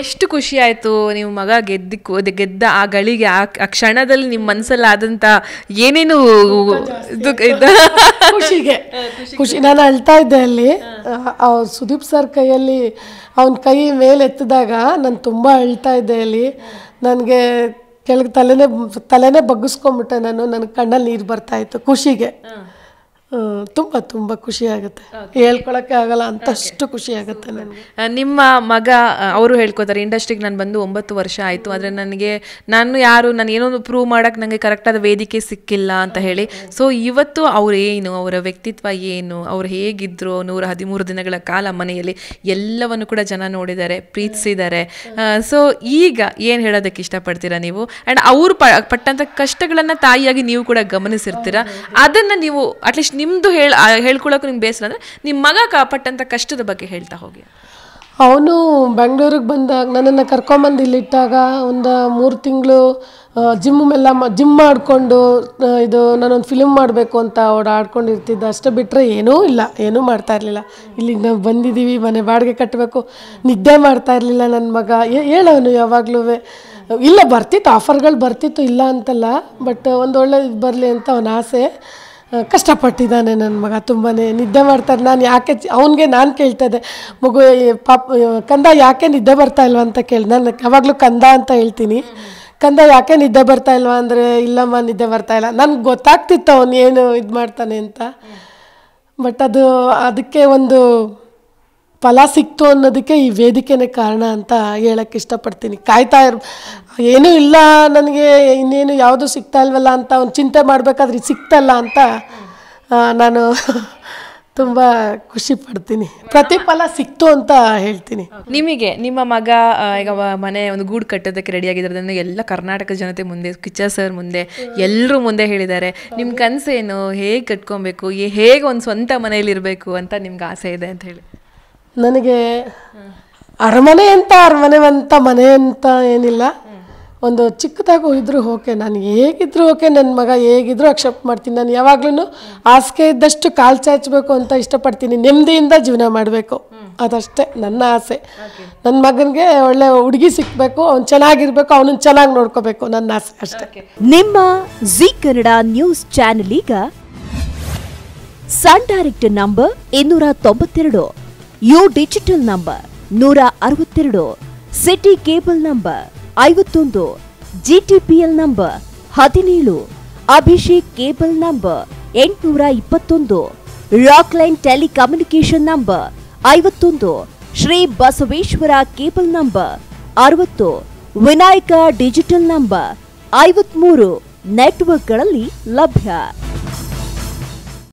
ಎಷ್ಟು ಖುಷಿ ಆಯ್ತು ನಿಮ್ಮ ಮಗ ಗೆದ್ದಕ್ಕೂ ಗೆದ್ದ ಆ ಗಳಿಗೆ ಆ ಕ್ಷಣದಲ್ಲಿ ನಿಮ್ಮ ಮನಸ್ಸಲ್ಲಿ ಆದಂತ ಏನೇನು ಖುಷಿಗೆ ಖುಷಿ ನಾನು ಅಳ್ತಾ ಇದ್ದೆ ಅಲ್ಲಿ ಸುದೀಪ್ ಸರ್ ಕೈಯಲ್ಲಿ ಅವನ ಕೈ ಮೇಲೆ ಎತ್ತಿದಾಗ ನಾನು ತುಂಬ ಅಳ್ತಾ ಇದ್ದೆ ಅಲ್ಲಿ ನನಗೆ ಕೆಳಗೆ ತಲೆನೇ ತಲೆನೇ ಬಗ್ಗಿಸ್ಕೊಂಬಿಟ್ಟೆ ನಾನು ನನ್ನ ಕಣ್ಣಲ್ಲಿ ನೀರು ಬರ್ತಾ ಇತ್ತು ಖುಷಿಗೆ ತುಂಬ ತುಂಬ ಖುಷಿ ಆಗುತ್ತೆ ಹೇಳ್ಕೊಳಕ್ಕೆ ಆಗಲ್ಲ ಅಂತಷ್ಟು ಖುಷಿ ಆಗುತ್ತೆ ನಿಮ್ಮ ಮಗ ಅವರು ಹೇಳ್ಕೊತಾರೆ ಇಂಡಸ್ಟ್ರಿಗೆ ನಾನು ಬಂದು ಒಂಬತ್ತು ವರ್ಷ ಆಯಿತು ಆದರೆ ನನಗೆ ನಾನು ಯಾರು ನಾನು ಏನೋ ಪ್ರೂವ್ ಮಾಡೋಕ್ಕೆ ನನಗೆ ಕರೆಕ್ಟಾದ ವೇದಿಕೆ ಸಿಕ್ಕಿಲ್ಲ ಅಂತ ಹೇಳಿ ಸೊ ಇವತ್ತು ಅವ್ರು ಏನು ಅವರ ವ್ಯಕ್ತಿತ್ವ ಏನು ಅವ್ರು ಹೇಗಿದ್ರು ನೂರ ಹದಿಮೂರು ದಿನಗಳ ಕಾಲ ಮನೆಯಲ್ಲಿ ಎಲ್ಲವನ್ನು ಕೂಡ ಜನ ನೋಡಿದ್ದಾರೆ ಪ್ರೀತಿಸಿದ್ದಾರೆ ಸೊ ಈಗ ಏನು ಹೇಳೋದಕ್ಕೆ ಇಷ್ಟಪಡ್ತೀರಾ ನೀವು ಆ್ಯಂಡ್ ಅವರು ಪಟ್ಟಂಥ ಕಷ್ಟಗಳನ್ನು ತಾಯಿಯಾಗಿ ನೀವು ಕೂಡ ಗಮನಿಸಿರ್ತೀರಾ ಅದನ್ನು ನೀವು ಅಟ್ಲೀಸ್ಟ್ ನಿಮ್ಮದು ಹೇಳಿ ಹೇಳ್ಕೊಳ್ಳೋಕೆ ನಿಮ್ಗೆ ಬೇಸರ ಅಂದರೆ ನಿಮ್ಮ ಮಗ ಕಾಪಟ್ಟಂಥ ಕಷ್ಟದ ಬಗ್ಗೆ ಹೇಳ್ತಾ ಹೋಗಿ ಅವನು ಬೆಂಗಳೂರಿಗೆ ಬಂದಾಗ ನನ್ನನ್ನು ಕರ್ಕೊಂಬಂದು ಇಲ್ಲಿಟ್ಟಾಗ ಒಂದು ಮೂರು ತಿಂಗಳು ಜಿಮ್ಮೆಲ್ಲ ಜಿಮ್ ಮಾಡಿಕೊಂಡು ಇದು ನಾನೊಂದು ಫಿಲ್ಮ್ ಮಾಡಬೇಕು ಅಂತ ಓಡಾಡ್ಕೊಂಡಿರ್ತಿದ್ದ ಅಷ್ಟೇ ಬಿಟ್ಟರೆ ಏನೂ ಇಲ್ಲ ಏನೂ ಮಾಡ್ತಾ ಇರಲಿಲ್ಲ ಇಲ್ಲಿಗೆ ನಾವು ಬಂದಿದ್ದೀವಿ ಮನೆ ಬಾಡಿಗೆ ಕಟ್ಟಬೇಕು ನಿದ್ದೆ ಮಾಡ್ತಾ ಇರಲಿಲ್ಲ ನನ್ನ ಮಗ ಹೇಳವನು ಯಾವಾಗಲೂ ಇಲ್ಲ ಬರ್ತಿತ್ತು ಆಫರ್ಗಳು ಬರ್ತಿತ್ತು ಇಲ್ಲ ಅಂತಲ್ಲ ಬಟ್ ಒಂದು ಒಳ್ಳೆ ಬರಲಿ ಅಂತ ಅವನ ಆಸೆ ಕಷ್ಟಪಟ್ಟಿದ್ದಾನೆ ನನ್ನ ಮಗ ತುಂಬಾ ನಿದ್ದೆ ಮಾಡ್ತಾರೆ ನಾನು ಯಾಕೆ ಅವನಿಗೆ ನಾನು ಕೇಳ್ತದೆ ಮಗು ಪಾಪ ಕಂದ ಯಾಕೆ ನಿದ್ದೆ ಬರ್ತಾ ಇಲ್ವಾ ಅಂತ ಕೇಳಿ ನಾನು ಯಾವಾಗಲೂ ಕಂದ ಅಂತ ಹೇಳ್ತೀನಿ ಕಂದ ಯಾಕೆ ನಿದ್ದೆ ಬರ್ತಾ ಇಲ್ವಾ ಅಂದರೆ ಇಲ್ಲಮ್ಮ ನಿದ್ದೆ ಬರ್ತಾ ಇಲ್ಲ ನನಗೆ ಗೊತ್ತಾಗ್ತಿತ್ತು ಅವನು ಏನು ಇದು ಮಾಡ್ತಾನೆ ಅಂತ ಬಟ್ ಅದು ಅದಕ್ಕೆ ಒಂದು ಫಲ ಸಿಕ್ತು ಅನ್ನೋದಕ್ಕೆ ಈ ವೇದಿಕೆನೇ ಕಾರಣ ಅಂತ ಹೇಳಕ್ಕೆ ಇಷ್ಟಪಡ್ತೀನಿ ಕಾಯ್ತಾ ಇರ್ ಏನೂ ಇಲ್ಲ ನನಗೆ ಇನ್ನೇನು ಯಾವುದು ಸಿಗ್ತಾ ಇಲ್ವಲ್ಲ ಅಂತ ಒಂದು ಚಿಂತೆ ಮಾಡಬೇಕಾದ್ರೆ ಸಿಕ್ತಲ್ಲ ಅಂತ ನಾನು ತುಂಬ ಖುಷಿ ಪಡ್ತೀನಿ ಪ್ರತಿಫಲ ಸಿಕ್ತು ಅಂತ ಹೇಳ್ತೀನಿ ನಿಮಗೆ ನಿಮ್ಮ ಮಗ ಈಗ ಮನೆ ಒಂದು ಗೂಡು ಕಟ್ಟೋದಕ್ಕೆ ರೆಡಿ ಎಲ್ಲ ಕರ್ನಾಟಕ ಜನತೆ ಮುಂದೆ ಕಿಚ್ಚ ಸರ್ ಮುಂದೆ ಎಲ್ಲರೂ ಮುಂದೆ ಹೇಳಿದ್ದಾರೆ ನಿಮ್ಮ ಕನಸೇನು ಹೇಗೆ ಕಟ್ಕೊಬೇಕು ಹೇಗೆ ಒಂದು ಸ್ವಂತ ಮನೆಯಲ್ಲಿ ಇರಬೇಕು ಅಂತ ನಿಮ್ಗೆ ಆಸೆ ಇದೆ ಅಂತ ಹೇಳಿ ನನಗೆ ಅರಮನೆ ಅಂತ ಅರಮನೆ ಅಂತ ಮನೆ ಅಂತ ಏನಿಲ್ಲ ಒಂದು ಚಿಕ್ಕದಾಗ ಇದ್ರು ಓಕೆ ನಾನು ಹೇಗಿದ್ರು ಓಕೆ ನನ್ನ ಮಗ ಹೇಗಿದ್ರು ಅಕ್ಸೆಪ್ಟ್ ಮಾಡ್ತೀನಿ ನಾನು ಯಾವಾಗ್ಲೂ ಆಸೆ ಇದ್ದಷ್ಟು ಕಾಲು ಚಾಚಬೇಕು ಅಂತ ಇಷ್ಟಪಡ್ತೀನಿ ನೆಮ್ಮದಿಯಿಂದ ಜೀವನ ಮಾಡಬೇಕು ಅದಷ್ಟೇ ನನ್ನ ಆಸೆ ನನ್ನ ಮಗನಿಗೆ ಒಳ್ಳೆ ಹುಡುಗಿ ಸಿಕ್ಕಬೇಕು ಅವ್ನು ಚೆನ್ನಾಗಿರ್ಬೇಕು ಅವನನ್ನು ಚೆನ್ನಾಗಿ ನೋಡ್ಕೋಬೇಕು ನನ್ನ ಆಸೆ ಅಷ್ಟೇ ನಿಮ್ಮ ಜಿ ಕನ್ನಡ ನ್ಯೂಸ್ ಚಾನೆಲ್ ಈಗ ಸನ್ ಡೈರೆಕ್ಟ್ ನಂಬರ್ ಇನ್ನೂರ ತೊಂಬತ್ತೆರಡು ಯು ಡಿಜಿಟಲ್ ನಂಬರ್ ನೂರ ಅರವತ್ತೆರಡು ಸಿಟಿ ಕೇಬಲ್ ನಂಬರ್ ಐವತ್ತೊಂದು ಜಿಟಿಪಿಎಲ್ ನಂಬರ್ ಹದಿನೇಳು ಅಭಿಷೇಕ್ ಕೇಬಲ್ ನಂಬರ್ ಎಂಟುನೂರ ಇಪ್ಪತ್ತೊಂದು ರಾಕ್ಲೈನ್ ಟೆಲಿಕಮ್ಯುನಿಕೇಶನ್ ನಂಬರ್ ಐವತ್ತೊಂದು ಶ್ರೀ ಬಸವೇಶ್ವರ ಕೇಬಲ್ ನಂಬರ್ ಅರವತ್ತು ವಿನಾಯಕ ಡಿಜಿಟಲ್ ನಂಬರ್ ಐವತ್ಮೂರು ನೆಟ್ವರ್ಕ್ಗಳಲ್ಲಿ ಲಭ್ಯ